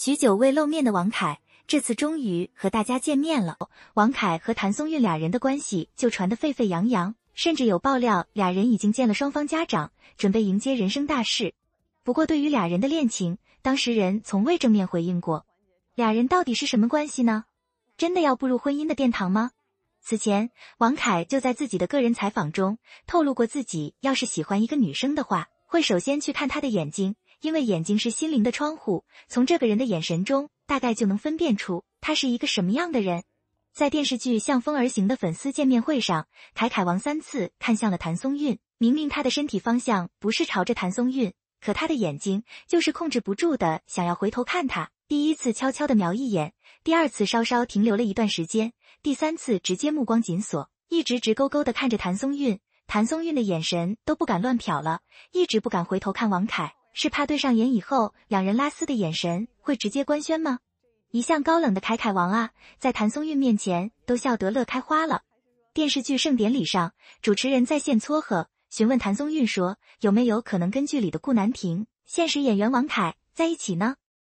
许久未露面的王凯，这次终于和大家见面了。王凯和谭松韵俩人的关系就传得沸沸扬扬，甚至有爆料俩人已经见了双方家长，准备迎接人生大事。不过对于俩人的恋情，当事人从未正面回应过。俩人到底是什么关系呢？真的要步入婚姻的殿堂吗？此前，王凯就在自己的个人采访中透露过，自己要是喜欢一个女生的话，会首先去看她的眼睛。因为眼睛是心灵的窗户，从这个人的眼神中，大概就能分辨出他是一个什么样的人。在电视剧《向风而行》的粉丝见面会上，凯凯王三次看向了谭松韵。明明他的身体方向不是朝着谭松韵，可他的眼睛就是控制不住的想要回头看他。第一次悄悄的瞄一眼，第二次稍稍停留了一段时间，第三次直接目光紧锁，一直直勾勾的看着谭松韵。谭松韵的眼神都不敢乱瞟了，一直不敢回头看王凯。是怕对上眼以后，两人拉丝的眼神会直接官宣吗？一向高冷的凯凯王啊，在谭松韵面前都笑得乐开花了。电视剧盛典礼上，主持人在线撮合，询问谭松韵说：“有没有可能跟剧里的顾南亭，现实演员王凯在一起呢？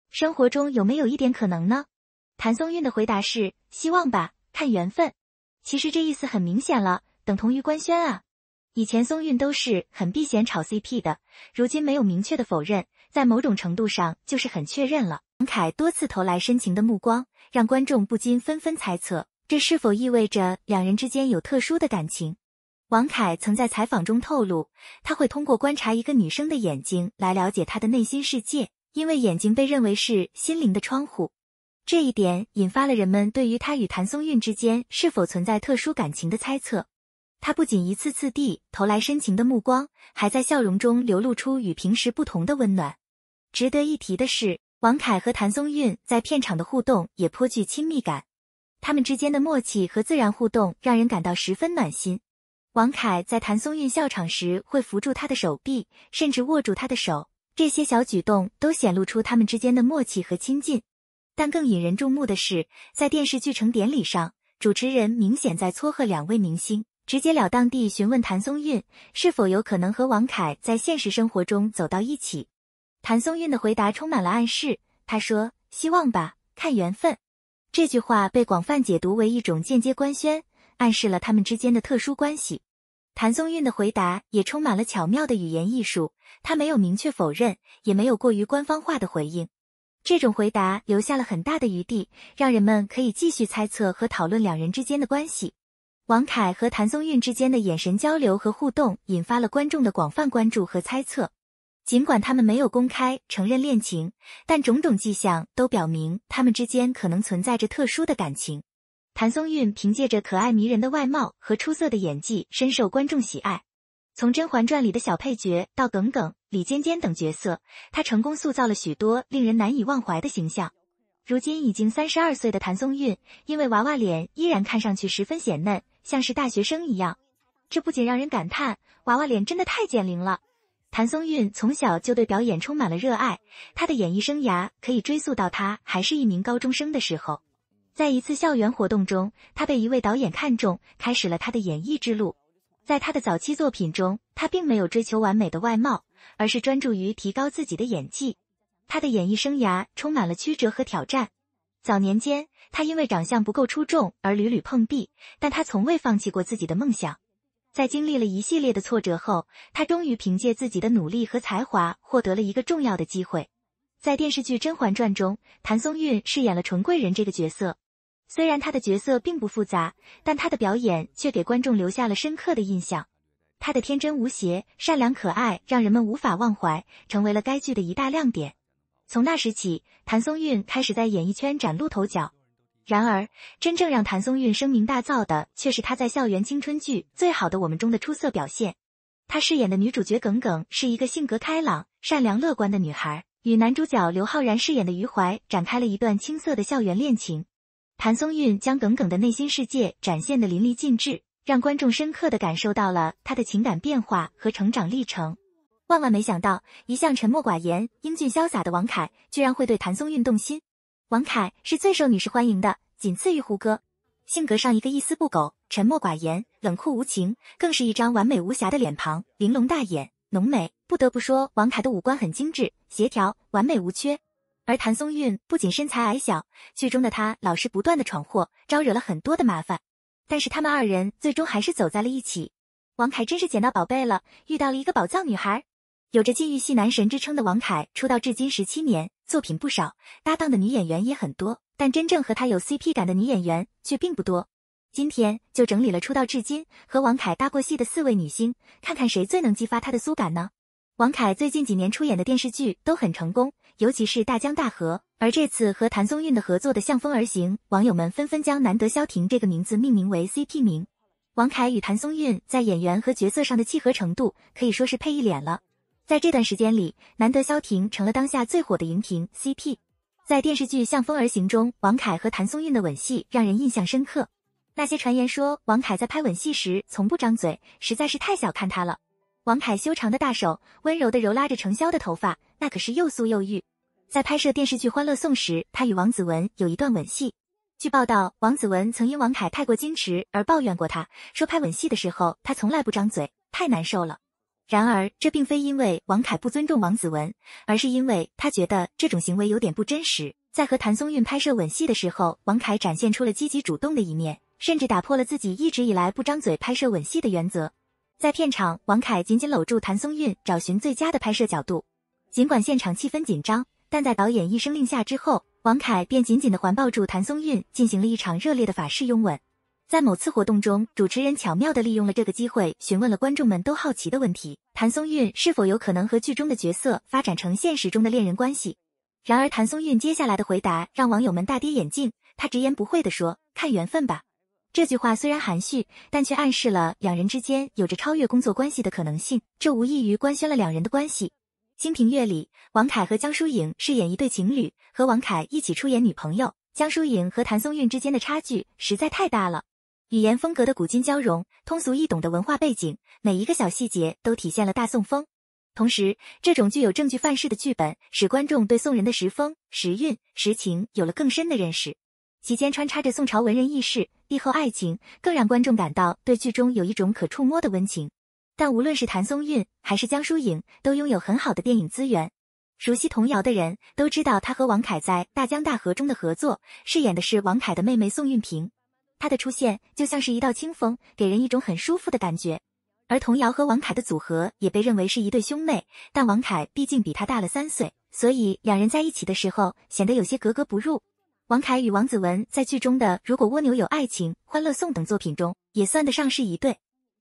生活中有没有一点可能呢？”谭松韵的回答是：“希望吧，看缘分。”其实这意思很明显了，等同于官宣啊。以前松韵都是很避嫌炒 CP 的，如今没有明确的否认，在某种程度上就是很确认了。王凯多次投来深情的目光，让观众不禁纷纷猜测，这是否意味着两人之间有特殊的感情？王凯曾在采访中透露，他会通过观察一个女生的眼睛来了解她的内心世界，因为眼睛被认为是心灵的窗户。这一点引发了人们对于他与谭松韵之间是否存在特殊感情的猜测。他不仅一次次地投来深情的目光，还在笑容中流露出与平时不同的温暖。值得一提的是，王凯和谭松韵在片场的互动也颇具亲密感，他们之间的默契和自然互动让人感到十分暖心。王凯在谭松韵笑场时会扶住她的手臂，甚至握住她的手，这些小举动都显露出他们之间的默契和亲近。但更引人注目的是，在电视剧成典礼上，主持人明显在撮合两位明星。直截了当地询问谭松韵是否有可能和王凯在现实生活中走到一起，谭松韵的回答充满了暗示。他说：“希望吧，看缘分。”这句话被广泛解读为一种间接官宣，暗示了他们之间的特殊关系。谭松韵的回答也充满了巧妙的语言艺术，他没有明确否认，也没有过于官方化的回应。这种回答留下了很大的余地，让人们可以继续猜测和讨论两人之间的关系。王凯和谭松韵之间的眼神交流和互动，引发了观众的广泛关注和猜测。尽管他们没有公开承认恋情，但种种迹象都表明他们之间可能存在着特殊的感情。谭松韵凭借着可爱迷人的外貌和出色的演技，深受观众喜爱。从《甄嬛传》里的小配角到耿耿、李尖尖等角色，她成功塑造了许多令人难以忘怀的形象。如今已经三十二岁的谭松韵，因为娃娃脸依然看上去十分显嫩。像是大学生一样，这不仅让人感叹，娃娃脸真的太减龄了。谭松韵从小就对表演充满了热爱，她的演艺生涯可以追溯到她还是一名高中生的时候。在一次校园活动中，她被一位导演看中，开始了她的演艺之路。在她的早期作品中，她并没有追求完美的外貌，而是专注于提高自己的演技。她的演艺生涯充满了曲折和挑战。早年间，他因为长相不够出众而屡屡碰壁，但他从未放弃过自己的梦想。在经历了一系列的挫折后，他终于凭借自己的努力和才华获得了一个重要的机会。在电视剧《甄嬛传》中，谭松韵饰演了纯贵人这个角色。虽然她的角色并不复杂，但她的表演却给观众留下了深刻的印象。她的天真无邪、善良可爱，让人们无法忘怀，成为了该剧的一大亮点。从那时起，谭松韵开始在演艺圈崭露头角。然而，真正让谭松韵声名大噪的，却是她在校园青春剧《最好的我们》中的出色表现。她饰演的女主角耿耿是一个性格开朗、善良、乐观的女孩，与男主角刘昊然饰演的余淮展开了一段青涩的校园恋情。谭松韵将耿耿的内心世界展现得淋漓尽致，让观众深刻地感受到了她的情感变化和成长历程。万万没想到，一向沉默寡言、英俊潇洒的王凯，居然会对谭松韵动心。王凯是最受女士欢迎的，仅次于胡歌。性格上，一个一丝不苟、沉默寡言、冷酷无情，更是一张完美无瑕的脸庞，玲珑大眼、浓眉。不得不说，王凯的五官很精致、协调、完美无缺。而谭松韵不仅身材矮小，剧中的她老是不断的闯祸，招惹了很多的麻烦。但是他们二人最终还是走在了一起。王凯真是捡到宝贝了，遇到了一个宝藏女孩。有着禁欲系男神之称的王凯，出道至今十七年，作品不少，搭档的女演员也很多，但真正和他有 CP 感的女演员却并不多。今天就整理了出道至今和王凯搭过戏的四位女星，看看谁最能激发他的酥感呢？王凯最近几年出演的电视剧都很成功，尤其是《大江大河》，而这次和谭松韵的合作的《向风而行》，网友们纷纷将难得萧婷”这个名字命名为 CP 名。王凯与谭松韵在演员和角色上的契合程度可以说是配一脸了。在这段时间里，难得萧婷成了当下最火的荧屏 CP。在电视剧《向风而行》中，王凯和谭松韵的吻戏让人印象深刻。那些传言说王凯在拍吻戏时从不张嘴，实在是太小看他了。王凯修长的大手温柔地揉拉着程潇的头发，那可是又酥又欲。在拍摄电视剧《欢乐颂》时，他与王子文有一段吻戏。据报道，王子文曾因王凯太过矜持而抱怨过他，说拍吻戏的时候他从来不张嘴，太难受了。然而，这并非因为王凯不尊重王子文，而是因为他觉得这种行为有点不真实。在和谭松韵拍摄吻戏的时候，王凯展现出了积极主动的一面，甚至打破了自己一直以来不张嘴拍摄吻戏的原则。在片场，王凯紧紧搂住谭松韵，找寻最佳的拍摄角度。尽管现场气氛紧张，但在导演一声令下之后，王凯便紧紧地环抱住谭松韵，进行了一场热烈的法式拥吻。在某次活动中，主持人巧妙地利用了这个机会，询问了观众们都好奇的问题：谭松韵是否有可能和剧中的角色发展成现实中的恋人关系？然而，谭松韵接下来的回答让网友们大跌眼镜。她直言不讳地说：“看缘分吧。”这句话虽然含蓄，但却暗示了两人之间有着超越工作关系的可能性。这无异于官宣了两人的关系。《清平乐》里，王凯和江疏影饰演一对情侣，和王凯一起出演女朋友江疏影和谭松韵之间的差距实在太大了。语言风格的古今交融，通俗易懂的文化背景，每一个小细节都体现了大宋风。同时，这种具有证据范式的剧本，使观众对宋人的时风、时韵、时情有了更深的认识。其间穿插着宋朝文人轶事、帝后爱情，更让观众感到对剧中有一种可触摸的温情。但无论是谭松韵还是江疏影，都拥有很好的电影资源。熟悉童谣的人都知道，她和王凯在《大江大河》中的合作，饰演的是王凯的妹妹宋运萍。他的出现就像是一道清风，给人一种很舒服的感觉。而童瑶和王凯的组合也被认为是一对兄妹，但王凯毕竟比他大了三岁，所以两人在一起的时候显得有些格格不入。王凯与王子文在剧中的《如果蜗牛有爱情》《欢乐颂》等作品中也算得上是一对。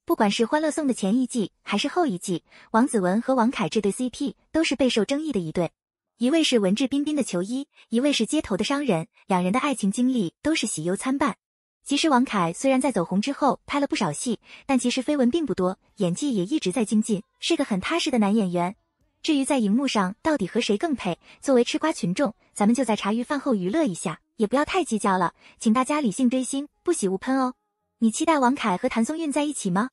不管是《欢乐颂》的前一季还是后一季，王子文和王凯这对 CP 都是备受争议的一对。一位是文质彬彬的球衣，一位是街头的商人，两人的爱情经历都是喜忧参半。其实王凯虽然在走红之后拍了不少戏，但其实绯闻并不多，演技也一直在精进，是个很踏实的男演员。至于在荧幕上到底和谁更配，作为吃瓜群众，咱们就在茶余饭后娱乐一下，也不要太计较了。请大家理性追星，不喜勿喷哦。你期待王凯和谭松韵在一起吗？